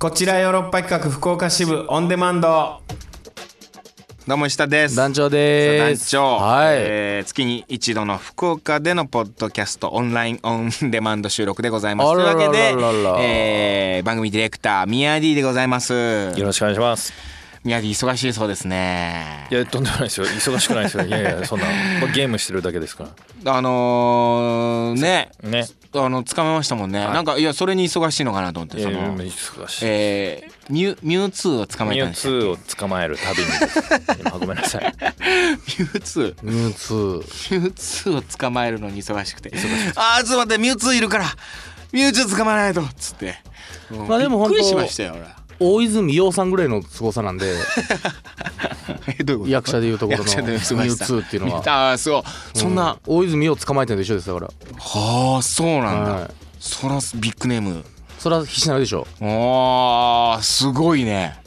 こちらヨーロッパ企画福岡支部オンデマンドどうも石田です団長です団長、はいえー、月に一度の福岡でのポッドキャストオンラインオンデマンド収録でございますというわけで、えー、番組ディレクター宮 D でございますよろしくお願いします宮城忙しいそうですねいやとんでもないですよ忙しくないですよいやいやそんな、まあ、ゲームしてるだけですからあのー、ねねあの捕めましたもんね、はい、なんかいやそれに忙しいのかなと思ってその忙しい、えー、ミュミュウツーを捕まえたんですミュウツーを捕まえる旅に今ごめんなさい ミュウツーミュウツーミュウツーを捕まえるのに忙しくてああちょっと待ってミュウツーいるからミュウツー捕まえないとっつってまあでもびっくりしましたよ俺大泉洋さんぐらいの凄さなんで うう役者でいうところのミュウツーっていうのは ああそう、うそんな大泉洋捕まえてると一緒ですだからはあそうなんだ、はい、そらビッグネームそら必死なるでしょああすごいね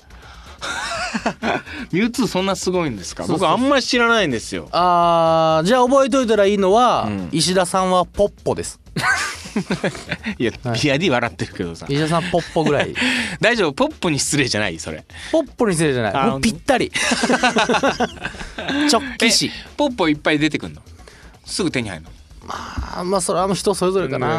ミュウツーそんなすごいんですか僕あんまり知らないんですよああじゃあ覚えといたらいいのは、うん、石田さんはポッポです いや、はい、アディ笑ってるけどさ石田さんポッポぐらい 大丈夫ポッポに失礼じゃないそれポッポに失礼じゃないもうぴったり 直帰しポッポいっぱい出てくんのすぐ手に入るのまあまあそれはもう人それぞれかな、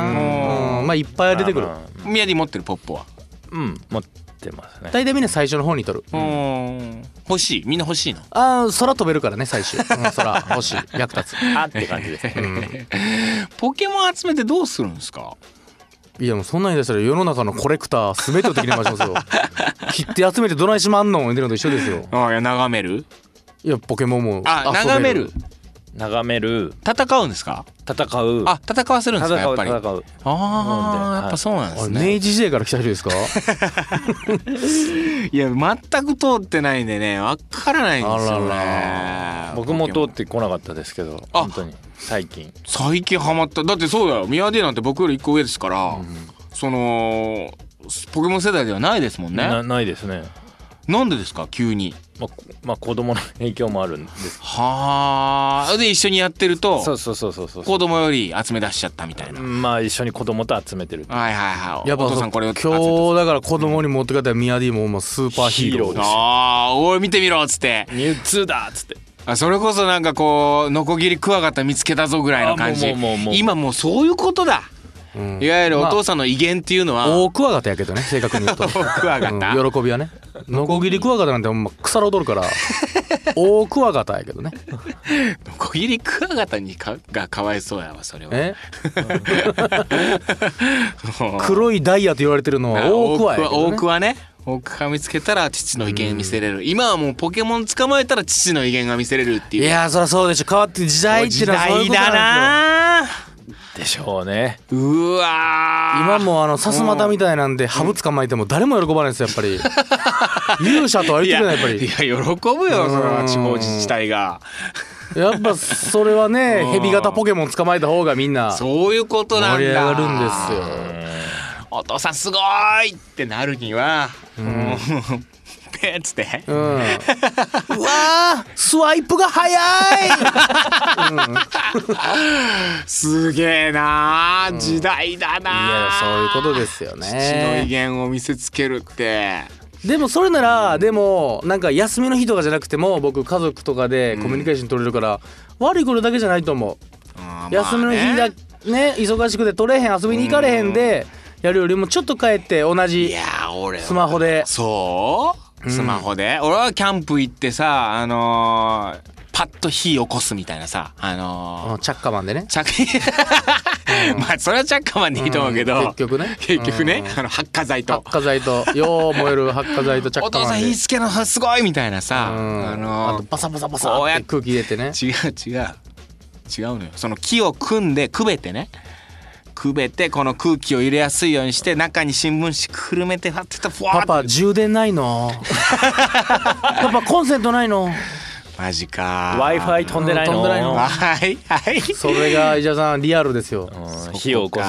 うん、まあいっぱい出てくる宮城持ってるポッポはうん持ってってますね大体みんな最初の方に取る、うん、欲しいみんな欲しいのああ空飛べるからね最終、空欲しい 役立つあって感じです、うん、ポケモン集めてどうするんですかいやもうそんなに出したら世の中のコレクター全てを敵に回しますよ 切って集めてどないしまんのん言てるのと一緒ですよああいや眺めるいやポケモンもあ眺める眺める戦うんですか戦うあ戦わせるんですかやっぱり戦うああやっぱそうなんですね、明治時代から来た人ですか いや全く通ってないんでね分からないんですよね僕も通ってこなかったですけど本当に最近最近ハマっただってそうだよミヤディなんて僕より一個上ですから、うん、そのポケモン世代ではないですもんねないですねなんでですか急にままあ子供の影響もあるんですはあで一緒にやってるとそうそうそうそうそう子供より集め出しちゃったみたいなまあ一緒に子供と集めてるはいはいはいやっぱお父さんこれを今日だから子供に持って帰ったミヤディももうスーパーヒーローですああおい見てみろっつってミュウツーだっつってあそれこそなんかこうノコギリクワガタ見つけたぞぐらいの感じ今もうそういうことだうん、いわゆるお父さんの威厳っていうのは、まあ、大クワガタやけどね正確に言うとクワガタ、うん、喜びはねノコギリクワガタなんてほんま腐る踊るから 大クワガタやけどねノコギリクワガタにかがかわいそうやわそれはえ 黒いダイヤと言われてるのは大クワやけど、ね、大クワね大クワ見つけたら父の威厳見せれる、うん、今はもうポケモン捕まえたら父の威厳が見せれるっていういやそりゃそうでしょ変わって時代っていうのはそういうことなんですよでしょうねうわ今もあのさすまたみたいなんでハブ捕まえても誰も喜ばないですやっぱり勇者とは言ってくれないやっぱりいや喜ぶよそれは地方自治体がやっぱそれはねヘビ型ポケモン捕まえた方がみんなそういうことなんだ盛り上がるんですよお父さんすごいってなるには、うんペンっつって、うん、うわスワイプが早い、すげえな時代だな、いやそういうことですよね父の威厳を見せつけるってでもそれなら、でもなんか休みの日とかじゃなくても僕家族とかでコミュニケーション取れるから、悪いことだけじゃないと思う、休みの日だね忙しくて取れへん遊びに行かれへんで、やるよりもちょっと帰って同じスマホでそうスマホで、うん、俺はキャンプ行ってさあのー、パッと火起こすみたいなさあのー、チャッカマンでねチャッ まあそれはチャッカマンでいいと思うけど、うん、結局ね 結局ね、あの発火剤と発火剤とよう燃える発火剤とチャッカマンでお父さん火付けのすごいみたいなさ、あのー、あとバサバサバサって空気出てね違う違う違うのよその木を組んでくべてね含めてこの空気を入れやすいようにして中に新聞紙くるめてはってたパパ充電ないの パパコンセントないのマジか Wi-Fi 飛んでないの,、はいはいそれが伊沢さんリアルですよ、うん、火を起こ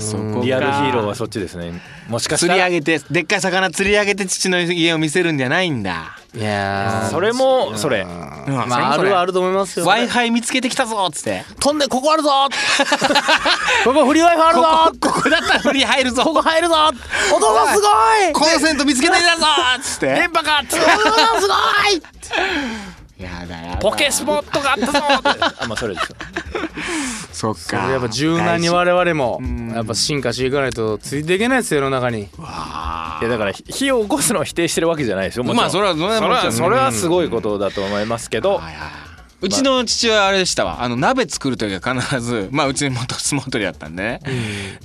すよりもリアルヒーローはそっちですねもしかしたら釣り上げてでっかい魚釣り上げて父の家を見せるんじゃないんだいやそれもそれ、まあ、あるはあると思いますよ、ね、w i f i 見つけてきたぞっつって飛んでここあるぞ ここフリー w i f i あるぞここだったらフリー入るぞここ入るぞ音がすごいコンセント見つけてきたぞっつって電波かっつって音がすごい やだやだポケスポットがあったぞっあまあそれですよそうかやっぱ柔軟に我々もやっぱ進化していかないとついていけないです世の中にいやだから火を起こすのは否定してるわけじゃないですよまあそれはそれはそれはすごいことだと思いますけど、うんはいはいうちの父親あれでしたわあの鍋作る時は必ずまあうち元相撲取りだったんでね、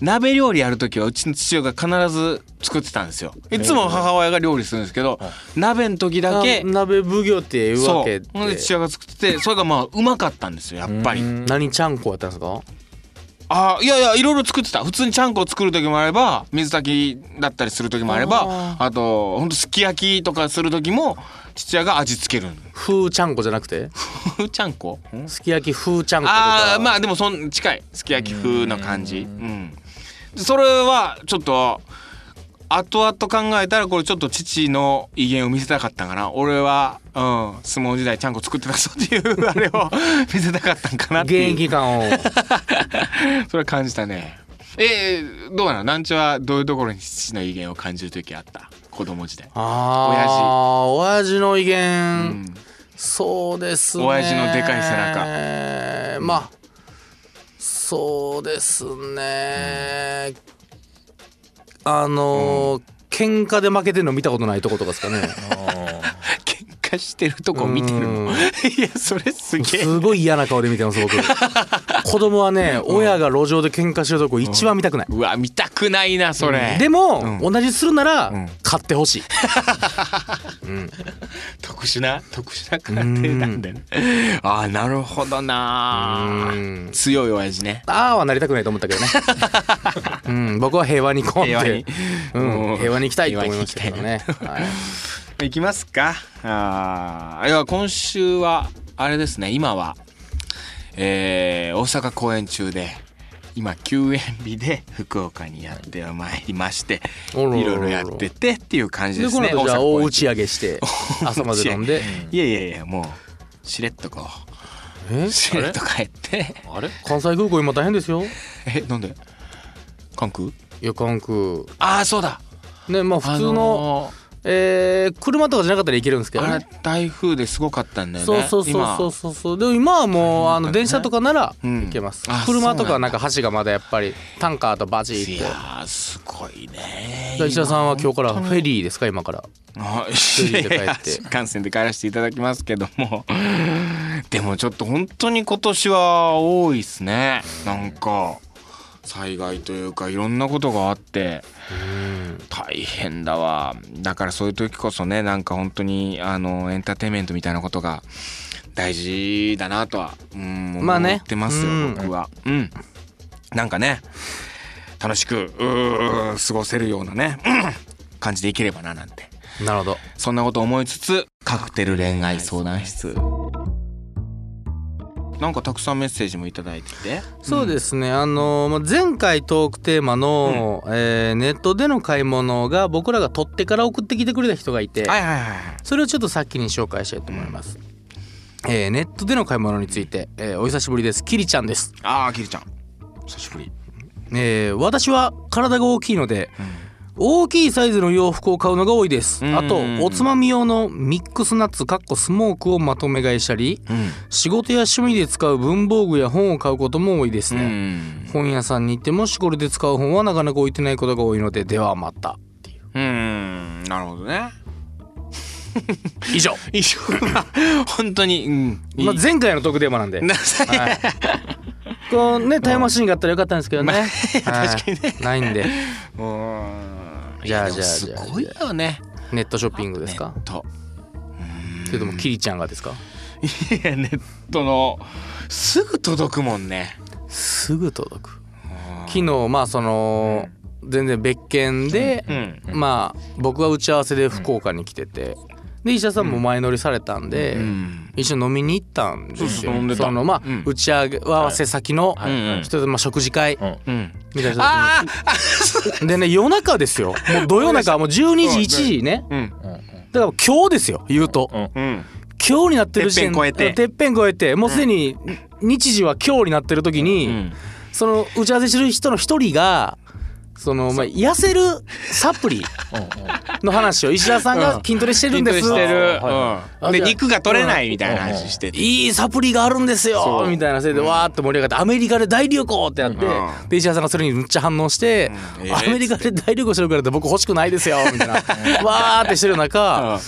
鍋料理やる時はうちの父親が必ず作ってたんですよいつも母親が料理するんですけど、鍋の時だけ鍋奉行っていうわけでそうで父親が作っててそれがまあうまかったんですよやっぱり何ちゃんこやったんですかあいやいやいろいろ作ってた普通にちゃんこ作る時もあれば水炊きだったりする時もあればあとほんとすき焼きとかする時も父親が味付けるふ風ちゃんこじゃなくてふ 風ちゃんこすき焼きふ風ちゃんことかああまあでもそん近いすき焼き風の感じうんそれはちょっと後々考えたらこれちょっと父の威厳を見せたかったんかな俺は、うん、相撲時代ちゃんこ作ってたぞっていうあれを見せたかったんかな元気感を それは感じたねえー、どうなのなんちはどういうところに父の威厳を感じる時あった子供時代ああ親父親父の威厳、うん、そうですね親父のでかい背中まあそうですね、うん、あのー、うん喧嘩で負けてるの見たことないとことかですかね。化してるとこ見てるのいやそれすげえすごい嫌な顔で見てます僕 子供はね、うん、親が路上で喧嘩してるとこ一番見たくない、うん、うわ見たくないなそれ、うん、でも、同じするなら、買ってほしい、特殊な特殊な家庭なんだねああなるほどな強い親父ねああはなりたくないと思ったけどね、うん、僕は平和に行こうって平和に、うん、平和に行きたいと思いましたけどね、はいいきますか。ああ、いや、今週は、あれですね、今は、えー、大阪公演中で、今、休園日で福岡にやってまいりまして、いろいろやっててっていう感じですね。で、じゃあ大打ち上げして、朝まで飲んで。いやいやいや、もう、しれっとこう、しれっと帰って。あれ関西空港今大変ですよ。え、なんで関空いや、関空。ああ、そうだね、まあ普通の、あのーえー、車とかじゃなかったらいけるんですけど、ね、あれ台風ですごかったんだよねそうそうそうそうそうでも今はもう、あの電車とかなら行けます、うん、車とかなんか橋がまだやっぱりタンカーとバーっていやすごいね石田さんは今日からフェリーですか今からあフェリーで帰って新幹線で帰らせていただきますけどもでもちょっと本当に今年は多いっすねなんか災害というかいろんなことがあって大変だわだからそういう時こそねなんか本当にあのエンターテインメントみたいなことが大事だなとは、思ってますよ、まあね、僕は。うん、なんかね楽しく過ごせるようなね、うん、感じでいければななんてなるほどそんなこと思いつつカクテル恋愛相談室。なんかたくさんメッセージもいただいててそうですね、うん、あのま前回トークテーマの、うん、えー、ネットでの買い物が僕らが取ってから送ってきてくれた人がいて、はいはいはい、それをちょっとさっきに紹介したいと思います、うん、えー、ネットでの買い物について、えー、お久しぶりですキリちゃんですああキリちゃん久しぶりえー、私は体が大きいので、うん大きいサイズの洋服を買うのが多いですあとおつまみ用のミックスナッツかっこスモークをまとめ買いしたり、うん、仕事や趣味で使う文房具や本を買うことも多いですね本屋さんに行ってもしこれで使う本はなかなか置いてないことが多いのでではまたっていううんなるほどね 以上以上 本当に、うんまあ、前回の特テーマなんで、はい、こうねタイムマシーンがあったらよかったんですけどね、まあ、確かにね、ないんでうんじゃあじゃあすごいよねネットショッピングですかネットそれともキリちゃんがですかいやネットのすぐ届くもんねすぐ届く昨日まあその、全然別件で、まあ僕は打ち合わせで福岡に来てて、で医者さんも前乗りされたんで、うん、一緒に飲みに行ったんですよ、うん、そのまあ、うん、打ち上げ合わせ先の人で、まあ、食事会みたいなでね夜中ですよもう土曜中もう12時1時ねだから今日ですよ言うと。今日になってる時点てっぺん越えてもうすでに日時は今日になってる時に、その打ち合わせしてる人の一人がそのまあ痩せるサプリの話を石田さんが筋トレしてるんです。筋トレしてる。で肉が取れないみたいな話してて、いいサプリがあるんですよみたいなせいでわーっと盛り上がってアメリカで大流行ってなって、で石田さんがそれにむっちゃ反応して、アメリカで大流行してるからって僕欲しくないですよみたいなわーってしてる中、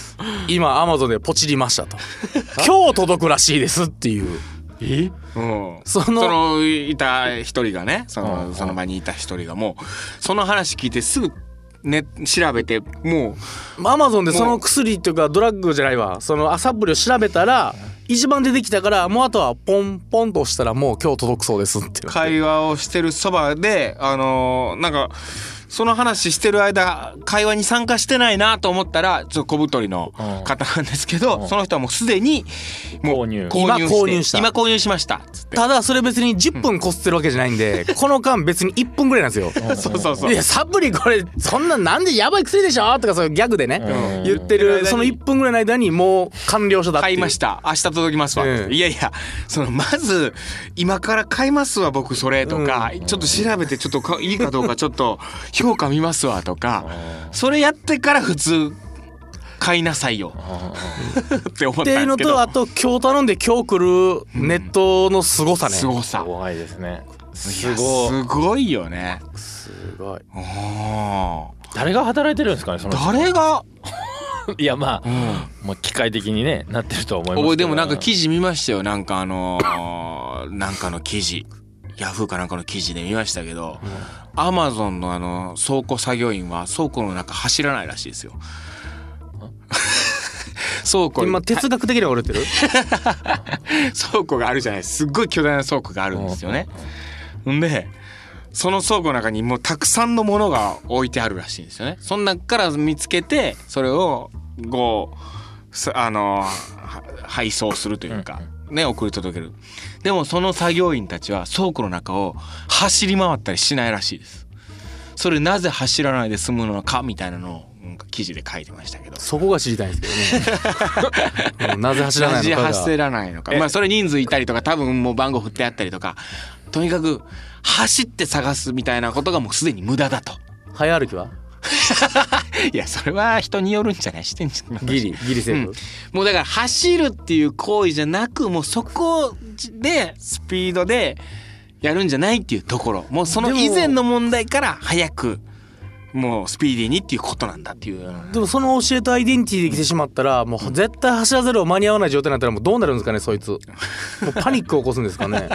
今アマゾンでポチりましたと 今日届くらしいですっていう。え、うん、そのそのいた一人がねそのその場にいた一人がもうその話聞いてすぐね、調べてもうアマゾンでその薬とかドラッグじゃないわそのサプリを調べたら一番出てきたからもうあとはポンポンとしたらもう今日届くそうですって会話をしてるそばであのー、なんかその話してる間会話に参加してないなと思ったらちょっと小太りの方なんですけど、うん、その人はもうすでにもう購入今購入した今購入しましたただそれ別に10分こすってるわけじゃないんで、うん、この間別に1分ぐらいなんですよ そうそうそういやサプリこれそんななんでやばい薬でしょとかそういうギャグでね、うん、言ってるその1分ぐらいの間にもう完了書だって買いました明日届きますわ、いやいやそのまず今から買いますわ僕それとか、ちょっと調べてちょっといいかどうかちょっと今日価みますわとかそれやってから普通買いなさいよ って思ったんですけどっていうのとあと今日頼んで今日来るネットのすごさね、うん、凄さ怖いですねすごいすごいよねすごい誰が働いてるんですかねその誰が いやまあ、うん、もう機械的にねなってると思いますでもなんか記事見ましたよなんかあのー、なんかの記事ヤフーかなんかの記事で見ましたけど、うんアマゾンのあの倉庫作業員は倉庫の中走らないらしいですよ。倉庫今哲学的に折れてる 倉庫があるじゃないすっごい巨大な倉庫があるんですよね。でその倉庫の中にもうたくさんのものが置いてあるらしいんですよね。そん中から見つけてそれをこうあの配送するというか。うんね送り届けるでもその作業員たちは倉庫の中を走り回ったりしないらしいですそれなぜ走らないで済むのかみたいなのを記事で書いてましたけどそこが知りたいですけどね なぜ走らないのか走らないのかまあそれ人数いたりとか多分もう番号振ってあったりとかとにかく走って探すみたいなことがもうすでに無駄だと早歩きは いやそれは人によるんじゃないしてんじゃギリギリセーうん、もうだから走るっていう行為じゃなくもうそこでスピードでやるんじゃないっていうところもうその以前の問題から早くもうスピーディーにっていうことなんだっていうでもその教えとアイデンティティで来てしまったらもう絶対走らざるを間に合わない状態になったらもうどうなるんですかねそいつもうパニックを起こすんですかね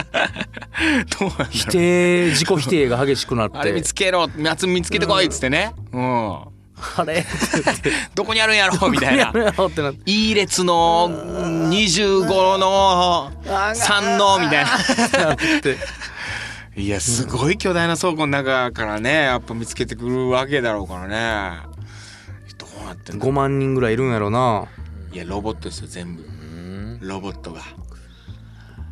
どうな否定自己否定が激しくなってあれ見つけろ夏見つけてこいっつってねうんあれ どこにあるんやろみたいないい列の25の3のみたいないやすごい巨大な倉庫の中からねやっぱ見つけてくるわけだろうからねどうなってんの5万人ぐらいいるんやろないやロボットですよ全部ロボットが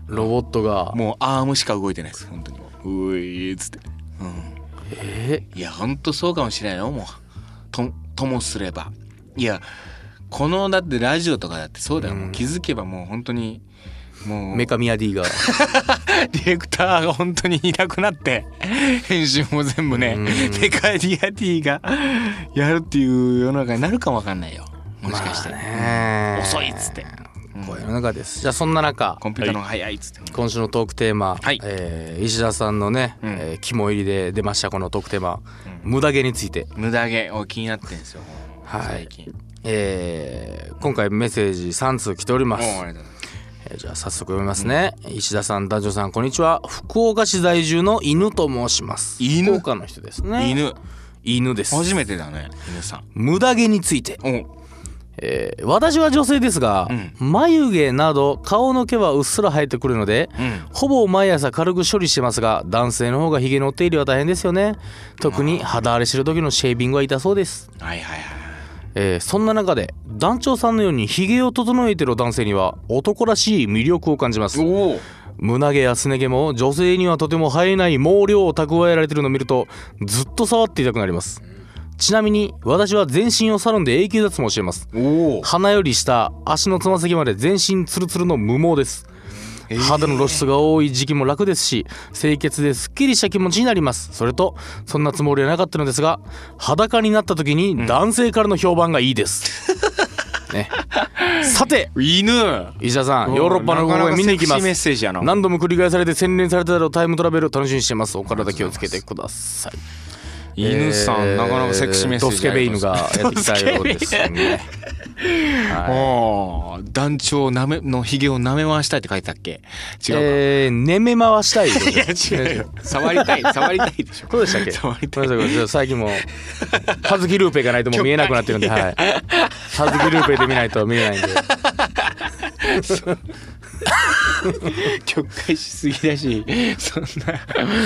ロボットがもうアームしか動いてないです本当にういっつってうんえー、いやほんとそうかもしれないよもうともすればいやこのだってラジオとかだってそうだよ、うん、もう気づけばもう本当にもうメカミヤ D が ディレクターが本当にいなくなって編集も全部ね、うん、メカミヤ D がやるっていう世の中になるかもわかんないよもしかして、まあ、遅いっつって。声の中です、じゃあそんな中コンピューターの早いっつって、今週のトークテーマ、はいえー石田さんのね、うんえー肝入りで出ましたこのトークテーマ「無駄毛」について、無駄毛を気になってんですよ、はい最近えー今回メッセージ三通来ております、あれだえーじゃあ早速読みますね、石田さん男女さんこんにちは福岡市在住の犬と申します犬福岡の人ですね犬犬です初めてだね犬さん無駄毛についておえー、私は女性ですが、うん、眉毛など顔の毛はうっすら生えてくるので、うん、ほぼ毎朝軽く処理してますが男性の方がひげのお手入れは大変ですよね特に肌荒れしてる時のシェービングは痛そうです、はいはいはいえー、そんな中で団長さんのようにひげを整えてる男性には男らしい魅力を感じます胸毛やすね毛も女性にはとても生えない毛量を蓄えられてるのを見るとずっと触っていたくなりますちなみに私は全身をサロンで永久脱毛しています鼻より下足のつま先まで全身ツルツルの無毛です肌の露出が多い時期も楽ですし清潔ですっきりした気持ちになりますそれとそんなつもりはなかったのですが裸になった時に男性からの評判がいいです、ね、さて犬石田さんヨーロッパの公園見に行きます何度も繰り返されて洗練されただろうタイムトラベルを楽しみにしてますお体気をつけてください犬さん、えー、なかなかセクシーメッセージドスケベ犬がやってきたようですね。はい、団長なめのひげを舐め回したいって書いてたっけ違うえー、ねめ回したいいや違う 触りたい触りたいでしょどうでしたっけ触りたい最近も葉月ルーペがないともう見えなくなってるんで、はい、葉 月ルーペで見ないと見えないんで。曲解しすぎだしそんな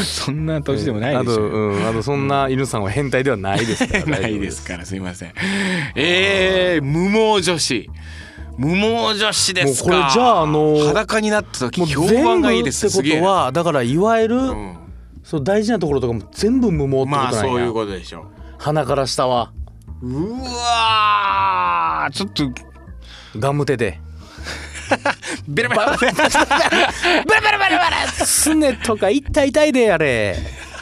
そんな年でもないでしょ、うん、あとそんな犬さんは変態ではないですから ないですからすいませんえー、無毛女子無毛女子ですこれじゃああの裸になった時評判がいいですってことはだからいわゆる、うん、そう大事なところとかも全部無毛ってことなんやまあそういうことでしょう鼻から下はうわちょっとガムテでベルベルベルベルベラベラすねとか一体痛いであれ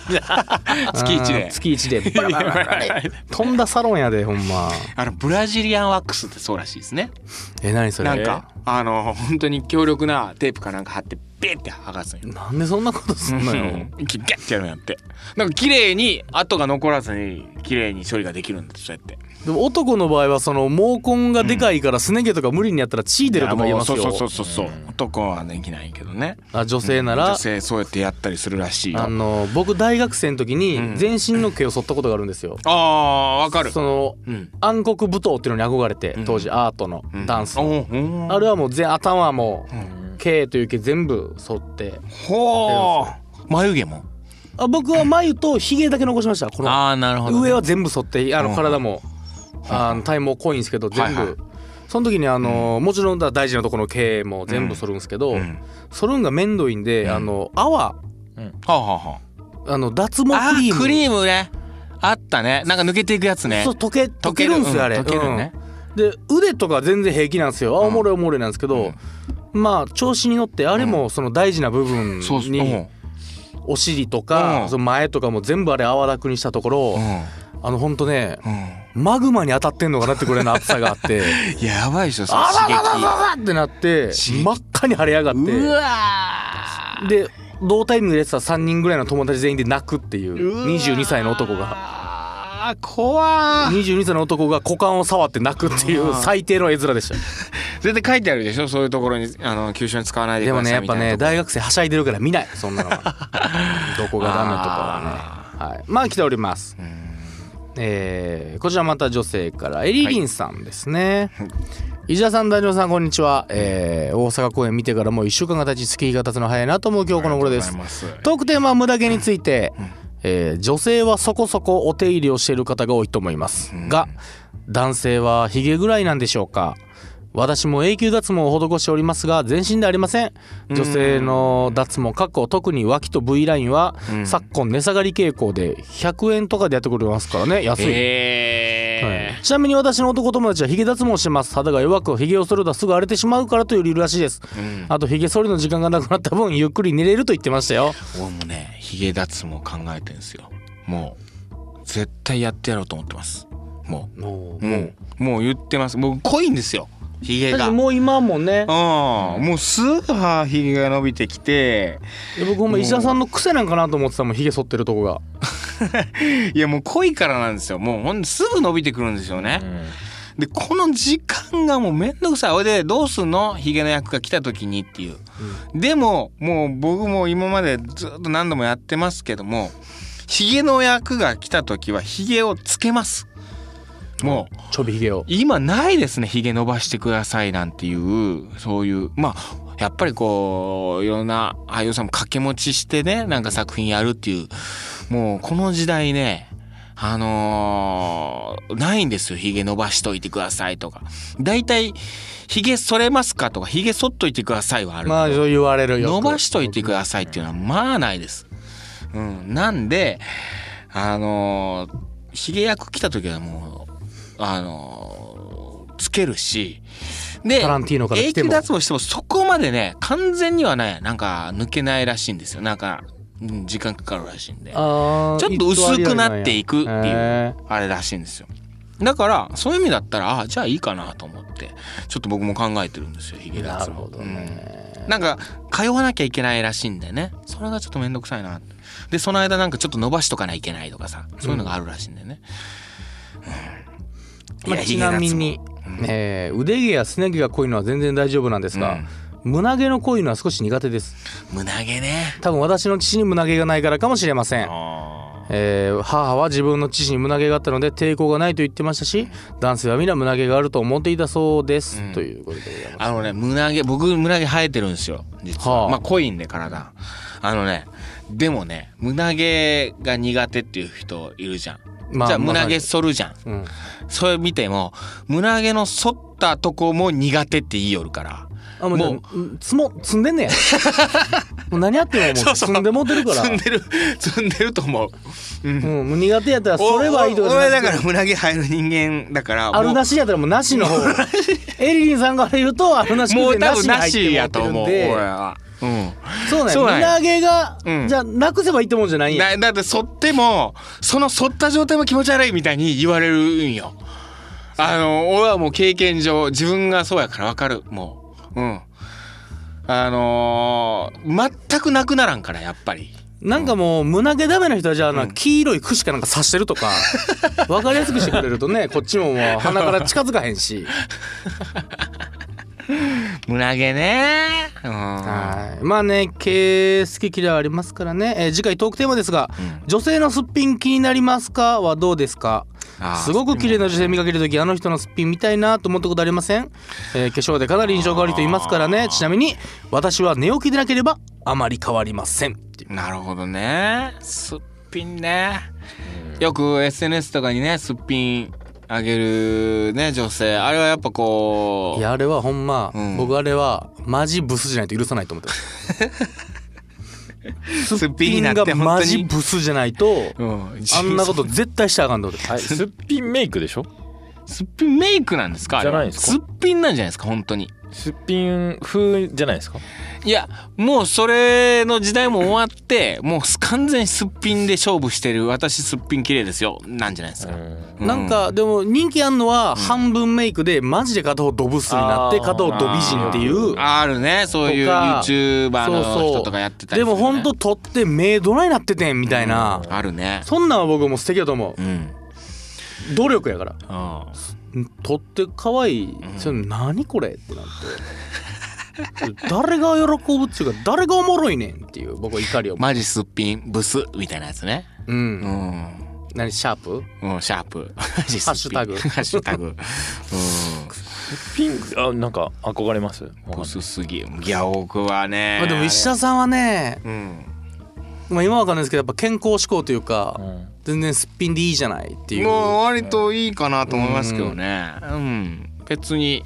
月一で月一で 飛んだサロンやでほんまあのブラジリアンワックスってそうらしいですねえ何それなんかあの本当に強力なテープかなんか貼ってビンって剥がすなんでそんなことすんのよギャッてやるんやってなんか綺麗に跡が残らずに綺麗に処理ができるんだそうやってでも男の場合はその毛根がでかいからすね毛とか無理にやったら血出るとか言いますよ、そうそうそうそう男はできないけどねあ女性なら、女性そうやってやったりするらしいあの僕大学生の時に全身の毛を剃ったことがあるんですよ、ああわかるその、暗黒舞踏っていうのに憧れて当時アートのダンス、あれはもう全頭も毛という毛全部剃ってほう眉毛もあ僕は眉とひげだけ残しましたこのあなるほど、上は全部剃ってあの体も、うんあのタイムも濃いんですけど全部、はいはいその時にあの、うん、もちろん大事なところの経営も全部そるんですけど、うん、そるんが面倒いんで、うん、あの泡、うん、はあはあ、の脱毛クリームクリームねあったねなんか抜けていくやつねそう溶け溶けるんですよあれ、溶けるね、で腕とか全然平気なんですよあおもれおもれなんですけど、まあ調子に乗ってあれもその大事な部分に、お尻とか、その前とかも全部あれ泡だくにしたところ、あのほんとね、マグマに当たってんのかなってぐらいの暑さがあって やばいでしょその刺激あららららってなって真っ赤に腫れ上がってうわで同タイミングでやってた3人ぐらいの友達全員で泣くっていう22歳の男が。あ怖22歳の男が股間を触って泣くっていう最低の絵面でした 絶対書いてあるでしょそういうところにあの急所に使わないでくださいでもねやっぱね大学生はしゃいでるから見ないそんなのは どこがダメとかはね、はい、まあ来ております、うんえー、こちらまた女性からエリリンさんですね、はい、石田さん大丈さんこんにちは、えー、大阪公演見てからもう1週間が経ち月日が経つの早いなと思う今日この頃ですトークテーマは無駄毛について、えー、女性はそこそこお手入れをしている方が多いと思います、が男性はヒゲぐらいなんでしょうか私も永久脱毛を施しておりますが全身でありません女性の脱毛過去特に脇と V ラインは、うん、昨今値下がり傾向で100円とかでやってくれますからね安い、えーはい、ちなみに私の男友達はヒゲ脱毛をします肌が弱くヒゲを剃るとすぐ荒れてしまうからという理由らしいです、うん、あとヒゲ剃りの時間がなくなった分ゆっくり寝れると言ってましたよ俺もねヒゲ脱毛考えてんすよもう絶対やってやろうと思ってますもうもうもう言ってますもう濃いんですよひげがもう今もねうんもうすぐはひげが伸びてきて僕ほんま石田さんの癖なんかなと思ってたもんひげ剃ってるとこが いやもう濃いからなんですよもうほんすぐ伸びてくるんですよね、うん、でこの時間がもうめんどくさいほいで「どうすんのひげの役が来た時に」っていう、うん、でももう僕も今までずっと何度もやってますけどもひげの役が来た時はひげをつけますもうちょびひげを今ないですねひげ伸ばしてくださいなんていうそういうまあやっぱりこういろんな俳優さんも掛け持ちしてねなんか作品やるっていうもうこの時代ねあのー、ないんですよ。ヒゲ伸ばしといてくださいとか。大体、ヒゲ剃れますかとか、ヒゲ剃っといてくださいはある。まあ、そう言われるよ。伸ばしといてくださいっていうのは、まあないです。うん。なんで、あのー、ヒゲ役来た時はもう、あのつけるしで永久脱毛してもそこまでね完全にはねなんか抜けないらしいんですよなんか時間かかるらしいんでちょっと薄くなっていくっていうあれらしいんですよだからそういう意味だったらあじゃあいいかなと思ってちょっと僕も考えてるんですよヒゲ脱毛なるほどね、うん、なんか通わなきゃいけないらしいんでねそれがちょっと面倒くさいなでその間なんかちょっと伸ばしとかないけないとかさそういうのがあるらしいんでね、うんまあ、ちなみに、えー、腕毛やすね毛が濃いのは全然大丈夫なんですが、うん、胸毛の濃いのは少し苦手です胸毛ね多分私の父に胸毛がないからかもしれませんえー、母は自分の父に胸毛があったので抵抗がないと言ってましたし男性は皆胸毛があると思っていたそうです、うん、ということであのね胸毛僕胸毛生えてるんですよ実は、はあ、まあ濃いんで体あのねでもね胸毛が苦手っていう人いるじゃんまあ、じゃあ胸毛剃るじゃん、うん、それ見ても胸毛の剃ったとこも苦手って言いよるからあもうもう積も積んでんね もう何やってももう積んでもてるから積んでる積んでると思う、うん、うん、もう苦手やったらそれはいいとか俺だから胸毛生える人間だからあるなしやったらもうなしの方 エリリンさんから言うとあるなしもうなしやと思う俺は。うん、そうねそ胸毛が、うん、じゃあなくせばいいってもんじゃないんやだって剃ってもその剃った状態も気持ち悪いみたいに言われるんよあの俺はもう経験上自分がそうやからわかるもううんあのー、全くなくならんからやっぱりなんかもう胸毛ダメな人はじゃあな、黄色い櫛かなんか刺してるとか分 かりやすくしてくれるとねこっちももう鼻から近づかへんし 胸毛ねはいまあね毛好き嫌いありますからね、えー、次回トークテーマですが、うん、女性のすっぴん気になりますかはどうですかすごく綺麗な女性見かける時あの人のすっぴん見たいなと思ったことありません、えー、化粧でかなり印象が悪い人いますからねちなみに私は寝起きでなければあまり変わりませんなるほどねすっぴんねよく SNS とかにねすっぴんあげるね女性あれはやっぱこういやあれはほんま、うん、僕あれはマジブスじゃないと許さないと思ってます すっぴんがマジブスじゃないと、うん、あんなこと絶対してあかんと思って、はい、すっぴんメイクでしょすっぴんメイクなんですかすっぴんなんじゃないですか本当にすっぴん風じゃないですかいやもうそれの時代も終わってもう完全にすっぴんで勝負してる私すっぴん綺麗ですよなんじゃないですか、んなんかでも人気あんのは半分メイクでマジで片方ドブスになって片方ド美人っていうあるねそういう YouTuber の人とかやってたり、ね、でもほんと撮って目どないなっててんみたいな、あるねそんなんは僕も素敵だと思う、うん努力やからうん取って可愛い、それ何これってなって 誰が喜ぶっていうか誰がおもろいねんっていう僕は怒りをマジすっぴんブスみたいなやつねうん、うん何シャープうんシャープハッシュタグハッシュタグうん ピンクあなんか憧れますブスすぎいや僕はねでも石田さんはね、うん、まあ、今は分かんないですけどやっぱ健康志向というか、うん、全然すっぴんでいいじゃないっていう、まあ、割といいかなと思いますけどね、うん、うん、別に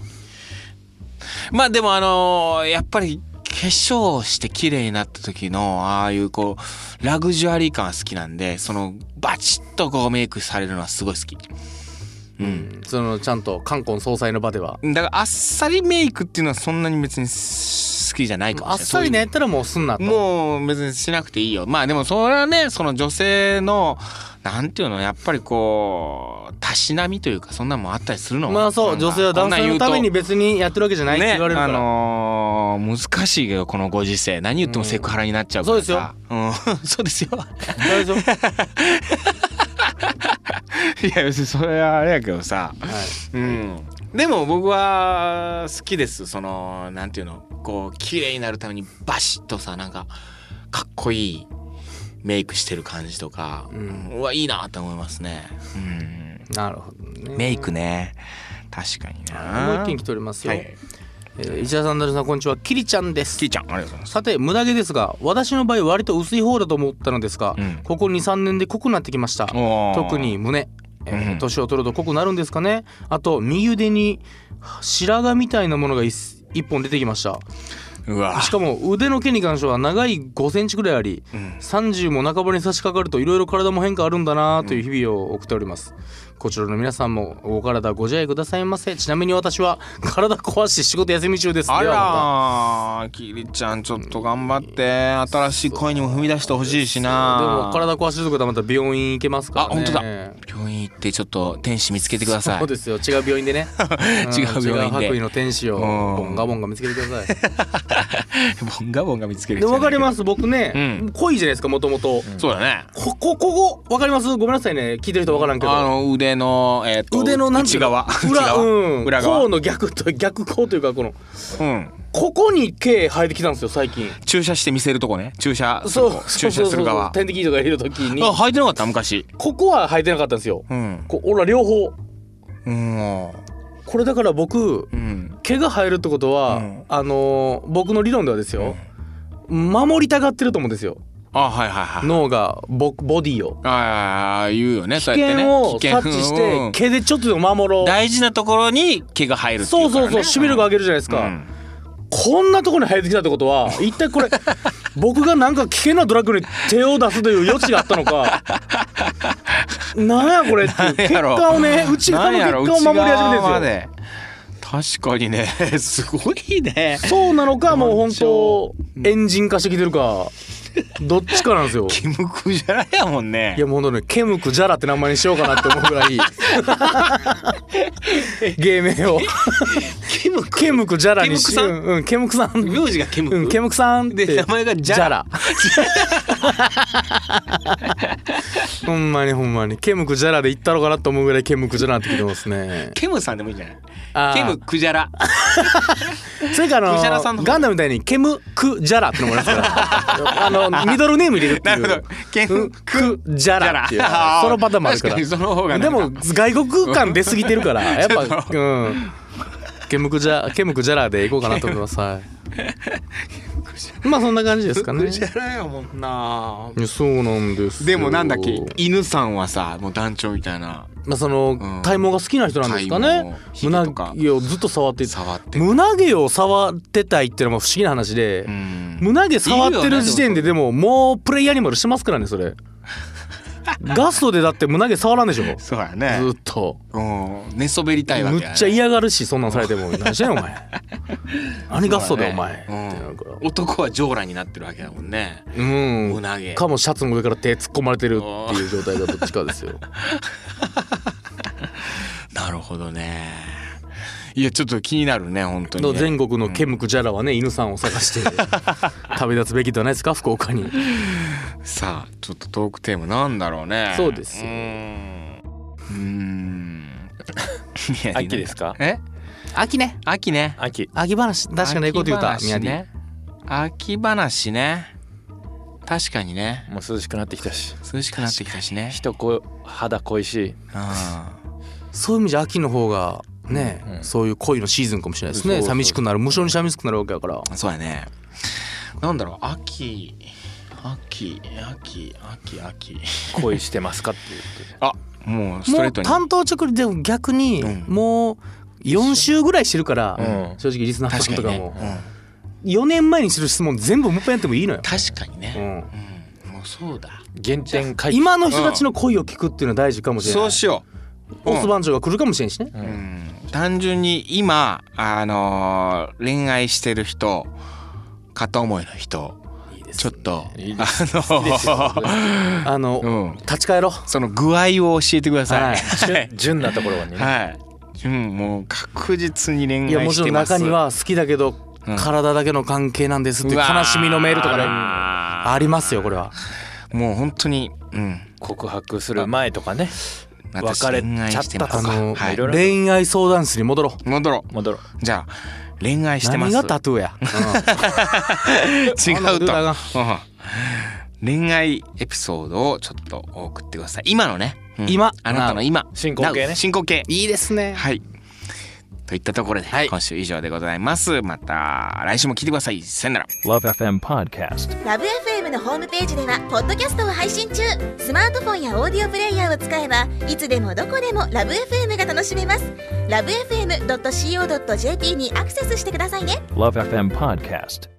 まあでもあのー、やっぱり化粧して綺麗になった時のああいうこうラグジュアリー感は好きなんでそのバチッとこうメイクされるのはすごい好き。うん、そのちゃんと冠婚葬祭の場ではだからあっさりメイクっていうのはそんなに別に好きじゃないかもあっしれさないりねやったらもうすんなと。もう別にしなくていいよまあでもそれはねその女性のなんていうのやっぱりこうたしなみというかそんなももあったりするのまあそう女性は男性のために別にやってるわけじゃないって言われるかあのー難しいけど、このご時世何言ってもセクハラになっちゃうからさ、うん、そうですよ 大丈夫、い、いや別にそれはあれやけどさうんでも僕は好きですそのなんていうのこう綺麗になるためにバシッとさなんかかっこいいメイクしてる感じとか、うん、うわいいなと思いますね、うん、なるほどねメイクね確かになもう一件来ておりますよ、はい、え石田さん、ダルさん、こんにちは。キリちゃんです。キリちゃん、ありがとうございます。さて、ムダ毛ですが、私の場合、割と薄い方だと思ったのですが、うん、ここ2、3年で濃くなってきました。特に胸、えー、年を取ると濃くなるんですかねあと右腕に白髪みたいなものが一本出てきましたしかも腕の毛に関しては長い5センチくらいあり、うん、30も半ばに差し掛かるといろいろ体も変化あるんだなという日々を送っております、こちらの皆さんもお体ご自愛くださいませちなみに私は体壊して仕事休み中ですあらきりちゃんちょっと頑張って新しい声にも踏み出してほしいしなでも体壊してる方また病院行けますから、ね、あ本当だ病院行ってちょっと天使見つけてくださいそうですよ違う病院でね 違う病院で、違う白衣の天使をボンガボンが見つけてください ボンガボンが見つけるわかります僕ね、うん、濃いじゃないですかもともとそうだねここここわかりますごめんなさいね聞いてる人わからんけどあの腕腕の、えー腕の内側裏うん、裏側甲の逆と逆甲というかこの、うん、ここに毛生えてきたんですよ最近注射して見せるとこね注射そう注射する側点滴とか入れるときにあ生えてなかった昔ここは生えてなかったんですよ、うん、こほら両方うんこれだから僕、うん、毛が生えるってことは、うん、あのー、僕の理論ではですよ、うん、守りたがってると思うんですよあはいはいはい、脳がボボディをああ言うよね危険を察知して毛でちょっとでも守ろう大事なところに毛が入る、ね、そうそうそう守備力上げるじゃないですか、うん、こんなところに生えてきたってことは 一体これ僕がなんか危険なドラッグに手を出すという余地があったのかなやこれっていう結果をね内側の結果を守り始めてるんですよ確かにね すごいねそうなのかもう本当エンジン化してきてるか、うんどっちかなんですよキムクジャラやもんねいやもうねケムクジャラって名前にしようかなって思うぐらい芸名をケムクケムクジャラにしケムクさん、うん、ケムクさん名字がケムク、うん、ケムクさんで名前がジャラ ほんまにほんまにケムクジャラで行ったろかなと思うぐらいケムクジャラってきてますねケムさんでもいいんじゃないケムクジャラ それかあのガンダムみたいにケムクジャラってのもありますから あのミドルネーム入れるっていうなるケムクジャラっていうそのパターンもあるからでも外国感出過ぎてるからやっぱうんケムクジャケムクジャラでいこうかなと思いますはいまあそんな感じですかね。じゃないよもんな。そうなんですでもなんだっけ犬さんはさもう団長みたいな。まあその、体毛が好きな人なんですかね。胸毛をずっと触って触って胸毛を触ってたいっていうのも不思議な話で、胸毛触ってる時点ででももうプレイアニマルしてますからねそれ。ガストでだって胸毛触らんでしょそうやねずっとうん寝そべりたいわけね、むっちゃ嫌がるしそんなんされても何してんお前 何ガストでお前、ね、ん男は上来になってるわけだもんねうん胸毛かもシャツの上から手突っ込まれてるっていう状態がどっちかですよなるほどねいやちょっと気になるね本当に、全国のケムクジャラはね、うん、犬さんを探して 旅立つべきではないですか福岡にさあちょっとトークテーマなんだろうねそうですうん 秋ですかえ秋ね秋ね秋秋話確かにいいこと言うた宮ね秋話ね確かにねもう涼しくなってきたし涼しくなってきたしね人こ肌恋しいああそういう意味じゃ秋の方がね、うん、そういう恋のシーズンかもしれないですね寂しくなる無性に寂しくなるわけだからそうやねなんだろう秋秋秋秋秋恋してますかって言ってあもうストレートに担当直でも逆に、もう4週ぐらいしてるから、正直リスナーさんとかもか、ね4年前にする質問全部もう一回やってもいいのよ確かにね、うんもうそうだ原点回今の人たちの恋を聞くっていうのは大事かもしれない、そうしようオス番長が来るかもしれんしね、うん単純に今、あのー、恋愛してる人片思いの人ちょっと、あのあの、うん、立ち返ろうその具合を教えてください、はい、純なところはね、はい、もう確実に恋愛いやもちろん中には好きだけど、うん、体だけの関係なんですって悲しみのメールとかねありますよこれはもう本当に、うん、告白する前とかね別れちゃったとか、はい、恋愛相談室に戻ろう戻ろう戻ろうじゃあ恋愛してます何がタトゥーや、違うと、恋愛エピソードをちょっと送ってください今のね、うん、今あなたの今進行形ね進行形いいですねはいといったところで、はい、今週以上でございます。また来週も聞いてください。さよなら。LoveFM Podcast。LoveFM のホームページでは、ポッドキャストを配信中。スマートフォンやオーディオプレイヤーを使えば、いつでもどこでも LoveFM が楽しめます。LoveFM.co.jp にアクセスしてくださいね。LoveFM Podcast。